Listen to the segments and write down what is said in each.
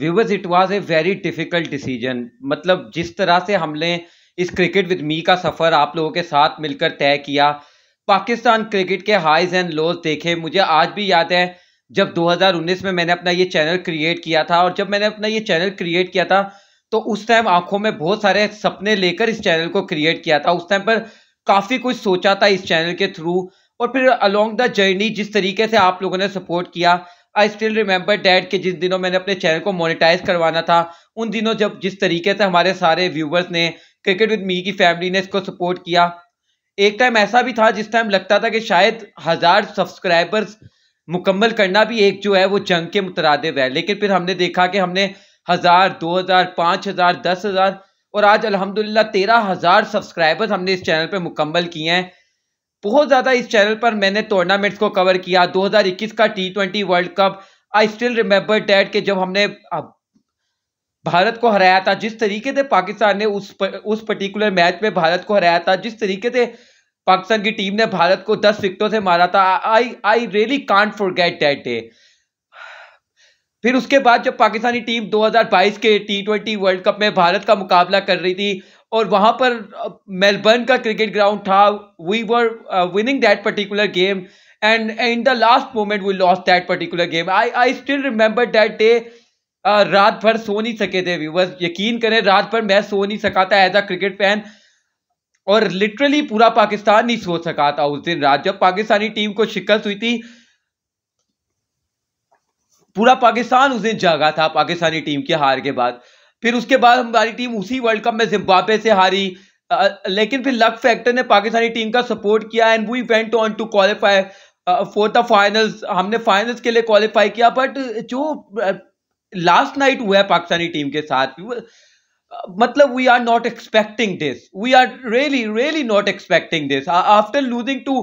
viewers it was a very difficult decision मतलब जिस तरह से हमने इस क्रिकेट विद मी का सफ़र आप लोगों के साथ मिलकर तय किया पाकिस्तान क्रिकेट के हाइज एंड लोज देखे मुझे आज भी याद है जब 2019 में मैंने अपना ये चैनल क्रिएट किया था और जब मैंने अपना ये चैनल क्रिएट किया था तो उस टाइम आंखों में बहुत सारे सपने लेकर इस चैनल को क्रिएट किया था उस टाइम पर काफ़ी कुछ सोचा था इस चैनल के थ्रू और फिर अलोंग द जर्नी जिस तरीके से आप लोगों ने सपोर्ट किया आई स्टिल रिमेंबर डैड के जिस दिनों मैंने अपने चैनल को मोनिटाइज करवाना था उन दिनों जब जिस तरीके से हमारे सारे व्यूवर्स ने क्रिकेट विद मी की फैमिली ने इसको सपोर्ट किया एक टाइम ऐसा भी था जिस टाइम लगता था कि शायद हज़ार सब्सक्राइबर्स मुकम्मल करना भी एक जो है वो जंग के मुतरदब है लेकिन फिर हमने देखा कि हमने हज़ार दो हज़ार पाँच हज़ार दस हज़ार और आज अलहमदुल्ला तेरह हज़ार सब्सक्राइबर्स हमने इस चैनल पर मुकम्मल किए हैं बहुत ज़्यादा इस चैनल पर मैंने टूर्नामेंट्स को कवर किया 2021 का T twenty World Cup I still remember that के जब हमने भारत को हराया था जिस तरीके से पाकिस्तान ने उस पर, उस पर्टिकुलर मैच में भारत को हराया था जिस तरीके से पाकिस्तान की टीम ने भारत को दस विकटों से मारा था I I really can't forget that day फिर उसके बाद जब पाकिस्तानी टीम 2022 के टी ट्वेंटी वर्ल्ड कप में भारत का मुकाबला कर रही थी और वहाँ पर मेलबर्न का क्रिकेट ग्राउंड था we were winning that particular game and in the last moment we lost that particular game I I still remember that day रात भर सो नहीं सके थे व्यूवर्स यकीन करें रात भर मैं सो नहीं सका था एज अ क्रिकेट फैन और लिटरली पूरा पाकिस्तान नहीं सो सका था उस दिन रात जब पाकिस्तानी टीम को शिकस्त हुई थी पूरा पाकिस्तान उस दिन जागा था पाकिस्तानी टीम की हार के बाद फिर उसके बाद हमारी टीम उसी वर्ल्ड कप में जिम्बाबे से हारी लेकिन फिर लक फैक्टर ने पाकिस्तानी टीम का सपोर्ट किया and we went on to qualify for the finals हमने फाइनल्स के लिए क्वालिफाई किया बट जो लास्ट नाइट हुआ है पाकिस्तानी टीम के साथ मतलब we are not expecting this we are really really not expecting this after losing to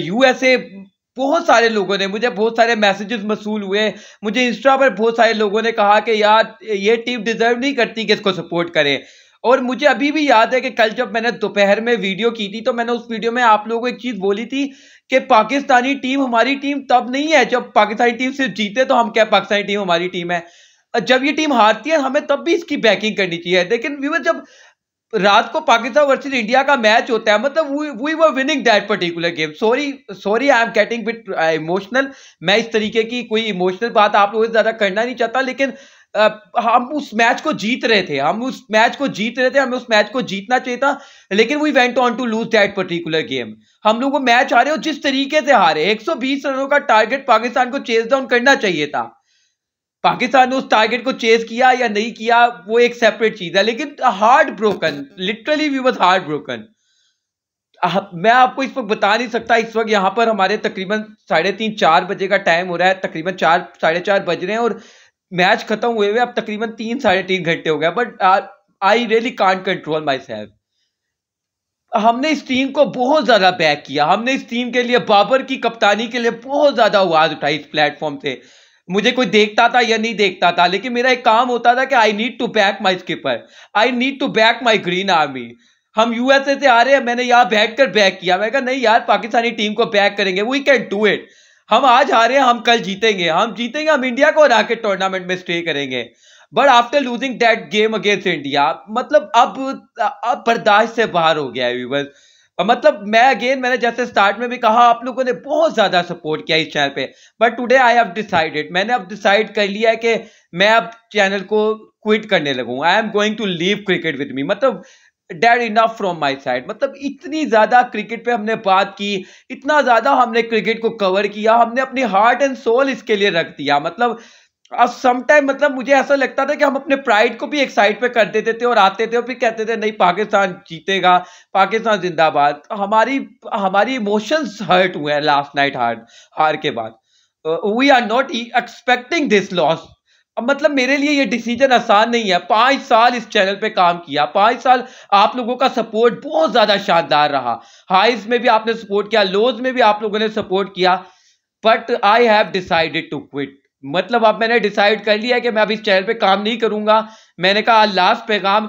USA बहुत सारे लोगों ने मुझे बहुत सारे मैसेजेस मसूल हुए मुझे इंस्टा पर बहुत सारे लोगों ने कहा कि यार ये टीम डिज़र्व नहीं करती कि इसको सपोर्ट करें और मुझे अभी भी याद है कि कल जब मैंने दोपहर में वीडियो की थी तो मैंने उस वीडियो में आप लोगों को एक चीज़ बोली थी कि पाकिस्तानी टीम हमारी टीम तब नहीं है जब पाकिस्तानी टीम सिर्फ जीते तो हम क्या पाकिस्तानी टीम हमारी टीम है जब ये टीम हारती है हमें तब भी इसकी बैकिंग करनी चाहिए लेकिन व्यूवर जब रात को पाकिस्तान वर्सेस इंडिया का मैच होता है मतलब we were winning that particular game sorry sorry I am getting bit emotional मैं इस तरीके की कोई इमोशनल बात आप लोगों से ज्यादा करना नहीं चाहता लेकिन आ, uh, हम उस मैच को जीत रहे थे हम उस मैच को जीत रहे थे हमें उस मैच को जीतना चाहिए था लेकिन we went on to lose that particular game हम लोग वो मैच हारे और जिस तरीके से हारे 120 रनों का टारगेट पाकिस्तान को चेस डाउन करना चाहिए था पाकिस्तान ने उस टारगेट को चेज किया या नहीं किया वो एक सेपरेट चीज है लेकिन heart broken literally we was heart broken मैं आपको इस वक्त बता नहीं सकता इस वक्त यहाँ पर हमारे तकरीबन साढ़े तीन चार बजे का टाइम हो रहा है तकरीबन चार साढ़े चार बज रहे हैं और मैच खत्म हुए हुए अब तकरीबन तीन साढ़े तीन घंटे हो गए but I really can't control myself हमने इस टीम को बहुत ज़्यादा बैक किया हमने इस टीम के लिए बाबर की कप्तानी के लिए बहुत ज़्यादा आवाज़ उठाई इस प्लेटफॉर्म से मुझे कोई देखता था या नहीं देखता था लेकिन मेरा एक काम होता था कि I need to back my skipper I need to back my green army हम यूएसए से आ रहे हैं मैंने यहाँ बैठ कर बैक किया मैं कहा नहीं यार पाकिस्तानी टीम को बैक करेंगे वी कैन डू इट हम आज आ रहे हैं हम कल जीतेंगे हम जीतेंगे हम इंडिया को हरा के टूर्नामेंट में स्टे करेंगे but after losing that game against India मतलब अब अब बर्दाश्त से बाहर हो गया है व्यूवर्स मतलब मैं अगेन मैंने जैसे स्टार्ट में भी कहा आप लोगों ने बहुत ज़्यादा सपोर्ट किया इस चैनल पे but today I have decided मैंने अब डिसाइड कर लिया है कि मैं अब चैनल को क्विट करने लगूँ I am going to leave cricket with me मतलब dead enough from my side मतलब इतनी ज़्यादा क्रिकेट पे हमने बात की इतना ज़्यादा हमने क्रिकेट को कवर किया हमने अपनी हार्ट एंड सोल इसके लिए रख दिया मतलब अब समटाइम मतलब मुझे ऐसा लगता था कि हम अपने प्राइड को भी एक साइड पे कर देते थे और आते थे और फिर कहते थे नहीं पाकिस्तान जीतेगा पाकिस्तान जिंदाबाद हमारी हमारी इमोशंस हर्ट हुए हैं लास्ट नाइट हार हार के बाद we are not expecting this loss मतलब मेरे लिए ये डिसीजन आसान नहीं है पाँच साल इस चैनल पे काम किया पाँच साल आप लोगों का सपोर्ट बहुत ज़्यादा शानदार रहा हाइज में भी आपने सपोर्ट किया लोज में भी आप लोगों ने सपोर्ट किया but I have decided to quit मतलब अब मैंने डिसाइड कर लिया कि मैं अब इस चैनल पे काम नहीं करूंगा मैंने कहा लास्ट पैगाम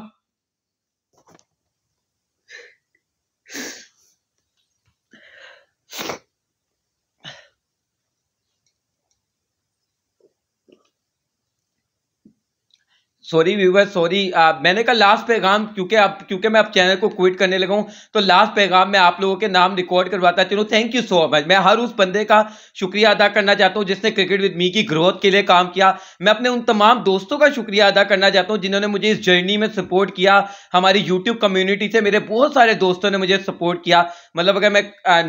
सॉरी व्यूवर सॉरी मैंने कहा लास्ट पैगाम क्योंकि आप क्योंकि मैं अब चैनल को क्विट करने लगा हूँ तो लास्ट पैगाम मैं आप लोगों के नाम रिकॉर्ड करवाता चलूँ थैंक यू सो मच मैं हर उस बंदे का शुक्रिया अदा करना चाहता हूँ जिसने क्रिकेट विद मी की ग्रोथ के लिए काम किया मैं अपने उन तमाम दोस्तों का शुक्रिया अदा करना चाहता हूँ जिन्होंने मुझे इस जर्नी में सपोर्ट किया हमारी यूट्यूब कम्युनिटी से मेरे बहुत सारे दोस्तों ने मुझे सपोर्ट किया मतलब अगर मैं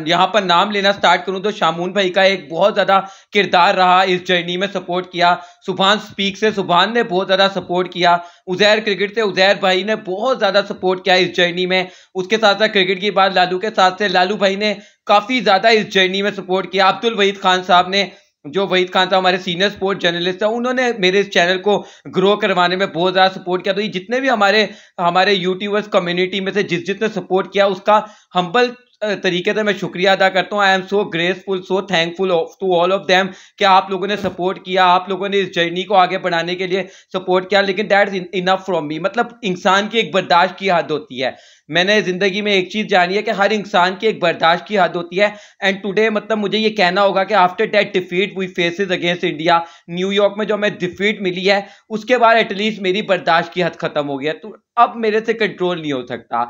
यहाँ पर नाम लेना स्टार्ट करूँ तो शामून भाई का एक बहुत ज़्यादा किरदार रहा इस जर्नी में सपोर्ट किया सुबहान स्पीक से सुबहान ने बहुत ज़्यादा सपोर्ट सपोर्ट किया उजैर क्रिकेट से उजैर भाई ने बहुत ज़्यादा सपोर्ट किया इस जर्नी में उसके साथ साथ क्रिकेट की बात लालू के साथ से लालू भाई ने काफ़ी ज़्यादा इस जर्नी में सपोर्ट किया अब्दुल वहीद खान साहब ने जो वहीद खान साहब हमारे सीनियर स्पोर्ट जर्नलिस्ट है उन्होंने मेरे इस चैनल को ग्रो करवाने में बहुत ज़्यादा सपोर्ट किया तो ये जितने भी हमारे हमारे यूट्यूबर्स कम्युनिटी में से जिस जिसने सपोर्ट किया उसका हम्बल तरीके से मैं शुक्रिया अदा करता हूँ I am so graceful so thankful to all of them कि आप लोगों ने सपोर्ट किया आप लोगों ने इस जर्नी को आगे बढ़ाने के लिए सपोर्ट किया लेकिन that is enough from me मतलब इंसान की एक बर्दाश्त की हद होती है मैंने ज़िंदगी में एक चीज़ जानी है कि हर इंसान की एक बर्दाश्त की हद होती है एंड टुडे मतलब मुझे ये कहना होगा कि after that defeat we faces against India New York में जो हमें डिफीट मिली है उसके बाद एटलीस्ट मेरी बर्दाश्त की हद ख़त्म हो गया तो अब मेरे से कंट्रोल नहीं हो सकता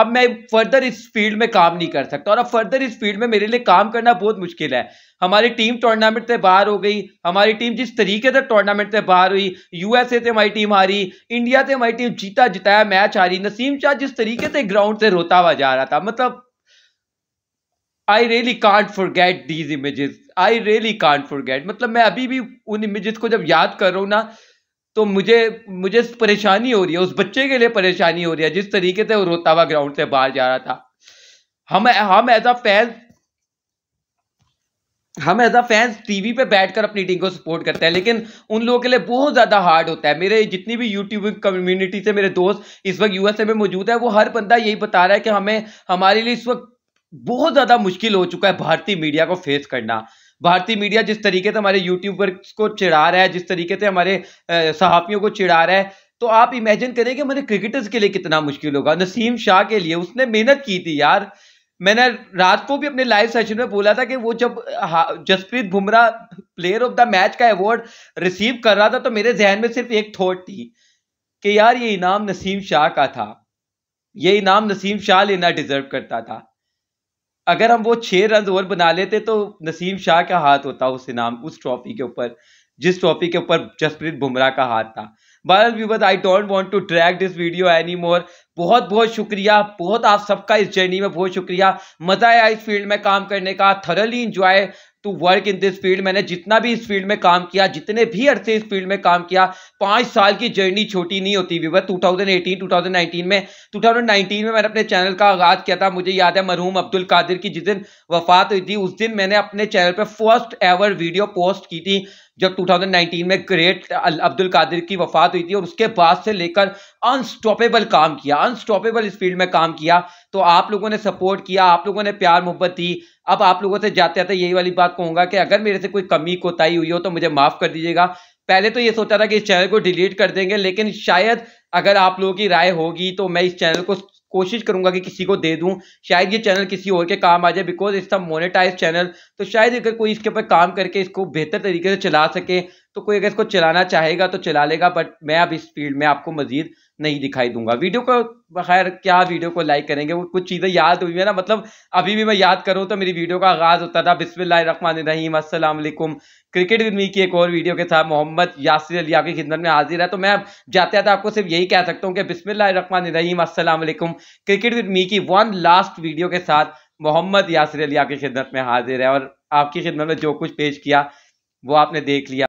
अब मैं फर्दर इस फील्ड में काम नहीं कर सकता और अब फर्दर इस फील्ड में मेरे लिए काम करना बहुत मुश्किल है हमारी टीम टूर्नामेंट से बाहर हो गई हमारी टीम जिस तरीके से टूर्नामेंट से बाहर हुई यूएसए से हमारी टीम हारी इंडिया से हमारी टीम जीता जिताया मैच हारी नसीम शाह जिस तरीके से ग्राउंड से रोता हुआ जा रहा था मतलब I really can't forget these images I really can't forget मतलब मैं अभी भी उन इमेजेस को जब याद कर रहा हूँ ना तो मुझे मुझे परेशानी हो रही है उस बच्चे के लिए परेशानी हो रही है जिस तरीके से वो रोता हुआ ग्राउंड से बाहर जा रहा था हम हम एज अ फैंस हम एज अ फैंस टीवी पे बैठकर अपनी टीम को सपोर्ट करते हैं लेकिन उन लोगों के लिए बहुत ज़्यादा हार्ड होता है मेरे जितनी भी यूट्यूब कम्युनिटी से मेरे दोस्त इस वक्त यूएसए में मौजूद है वो हर बंदा यही बता रहा है कि हमें हमारे लिए इस वक्त बहुत ज़्यादा मुश्किल हो चुका है भारतीय मीडिया को फेस करना भारतीय मीडिया जिस तरीके से हमारे यूट्यूबर्स को चिढ़ा रहा है जिस तरीके से हमारे सहाफियों को चिढ़ा रहा है तो आप इमेजिन करें कि हमारे क्रिकेटर्स के लिए कितना मुश्किल होगा नसीम शाह के लिए उसने मेहनत की थी यार मैंने रात को भी अपने लाइव सेशन में बोला था कि वो जब Jasprit Bumrah player of the match का अवार्ड रिसीव कर रहा था तो मेरे जहन में सिर्फ एक थॉट थी कि यार ये इनाम नसीम शाह का था ये इनाम नसीम शाह लेना डिजर्व करता था अगर हम वो छह रन और बना लेते तो नसीम शाह का हाथ होता उस इनाम उस ट्रॉफी के ऊपर जिस ट्रॉफी के ऊपर जसप्रीत बुमराह का हाथ था बहरल viewers I don't want to track this video any more बहुत बहुत शुक्रिया बहुत आप सबका इस जर्नी में बहुत शुक्रिया मज़ा आया इस फील्ड में काम करने का thoroughly enjoy to work in this field मैंने जितना भी इस फील्ड में काम किया जितने भी अरसे इस फील्ड में काम किया पांच साल की जर्नी छोटी नहीं होती व्यूवर 2018 2019 में 2019 में मैंने अपने चैनल का आगाज़ किया था मुझे याद है मरहूम अब्दुल कादिर की जिस दिन वफात हुई थी उस दिन मैंने अपने चैनल पर फर्स्ट एवर वीडियो पोस्ट की थी जब 2019 में ग्रेट अब्दुल कादिर की वफात हुई थी और उसके बाद से लेकर अनस्टॉपेबल काम किया अनस्टॉपेबल इस फील्ड में काम किया तो आप लोगों ने सपोर्ट किया आप लोगों ने प्यार मोहब्बत दी अब आप लोगों से जाते आते यही वाली बात कहूँगा कि अगर मेरे से कोई कमी कोताही हुई हो तो मुझे माफ़ कर दीजिएगा पहले तो ये सोचा था कि इस चैनल को डिलीट कर देंगे लेकिन शायद अगर आप लोगों की राय होगी तो मैं इस चैनल को कोशिश करूंगा कि किसी को दे दूं शायद ये चैनल किसी और के काम आ जाए because it's a monetise channel तो शायद अगर कोई इसके ऊपर काम करके इसको बेहतर तरीके से चला सके तो कोई अगर इसको चलाना चाहेगा तो चला लेगा बट मैं अब इस फील्ड में आपको मजीद नहीं दिखाई दूंगा वीडियो को खैर क्या वीडियो को लाइक करेंगे वो कुछ चीज़ें याद हुई है ना मतलब अभी भी मैं याद करूँ तो मेरी वीडियो का आगाज़ होता था बिस्मिल्लाम असलम क्रिकेट विद मी की एक और वीडियो के साथ मोहम्मद यासिर अली आपकी खिदमत में हाजिर है तो मैं अब जाते आते आपको सिर्फ यही कह सकता हूँ कि बिस्मिल्लाम असलम क्रिकेट विद मी की वन लास्ट वीडियो के साथ मोहम्मद यासिर अली आपकी खिदमत में हाजिर है और आपकी खिदमत में जो कुछ पेश किया वो आपने देख लिया